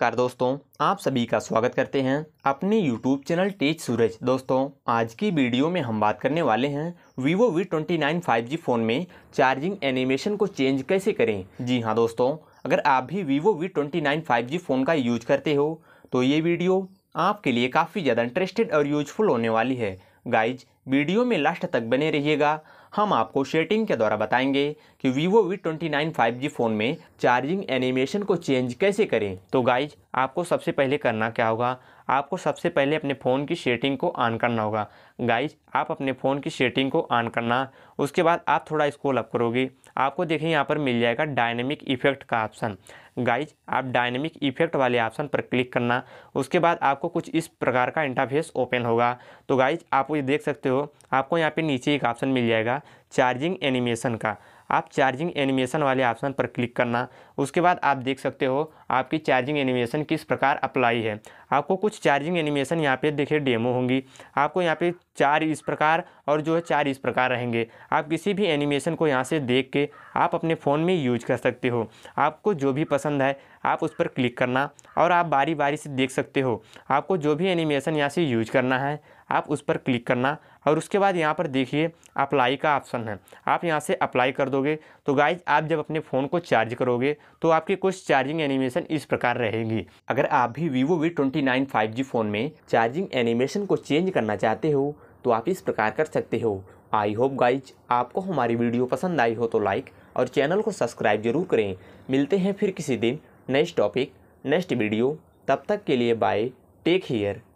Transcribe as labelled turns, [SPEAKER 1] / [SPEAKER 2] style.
[SPEAKER 1] नमस्कार दोस्तों आप सभी का स्वागत करते हैं अपने YouTube चैनल टेज सूरज दोस्तों आज की वीडियो में हम बात करने वाले हैं Vivo V29 5G फ़ोन में चार्जिंग एनिमेशन को चेंज कैसे करें जी हाँ दोस्तों अगर आप भी Vivo V29 5G फ़ोन का यूज करते हो तो ये वीडियो आपके लिए काफ़ी ज़्यादा इंटरेस्टेड और यूजफुल होने वाली है गाइज वीडियो में लास्ट तक बने रहिएगा हम आपको शेटिंग के द्वारा बताएंगे कि Vivo V twenty nine five G phone में चार्जिंग एनिमेशन को चेंज कैसे करें तो गाइज आपको सबसे पहले करना क्या होगा आपको सबसे पहले अपने फ़ोन की शेटिंग को ऑन करना होगा गाइज आप अपने फ़ोन की शेटिंग को ऑन करना उसके बाद आप थोड़ा इसको अप करोगे आपको देखें यहाँ पर मिल जाएगा डायनेमिक इफेक्ट का ऑप्शन गाइज आप डायनेमिक इफेक्ट वाले ऑप्शन पर क्लिक करना उसके बाद आपको कुछ इस प्रकार का इंटरफेस ओपन होगा तो गाइज आप ये देख सकते हो आपको यहाँ पे नीचे एक ऑप्शन मिल जाएगा चार्जिंग एनिमेशन का आप चार्जिंग एनिमेशन वाले ऑप्शन पर क्लिक करना उसके बाद आप देख सकते हो आपकी चार्जिंग एनिमेशन किस प्रकार अप्लाई है आपको कुछ चार्जिंग एनिमेशन यहाँ पे देखिए डेमो होंगी आपको यहाँ पे चार इस प्रकार और जो है चार इस प्रकार रहेंगे आप किसी भी एनिमेशन को यहाँ से देख के आप अपने फ़ोन में यूज कर सकते हो आपको जो भी पसंद है आप उस पर क्लिक करना और आप बारी बारी से देख सकते हो आपको जो भी एनिमेशन यहाँ से यूज करना है आप उस पर क्लिक करना और उसके बाद यहाँ पर देखिए अप्लाई का ऑप्शन है आप यहाँ से अप्लाई कर दोगे तो गाइज आप जब अपने फ़ोन को चार्ज करोगे तो आपके कुछ चार्जिंग एनिमेशन एनिमेशन इस प्रकार रहेगी अगर आप भी Vivo V twenty nine phone में चार्जिंग एनिमेशन को चेंज करना चाहते हो तो आप इस प्रकार कर सकते हो आई होप गाइज आपको हमारी वीडियो पसंद आई हो तो लाइक और चैनल को सब्सक्राइब जरूर करें मिलते हैं फिर किसी दिन नेक्स्ट टॉपिक नेक्स्ट वीडियो तब तक के लिए बाय टेक हेयर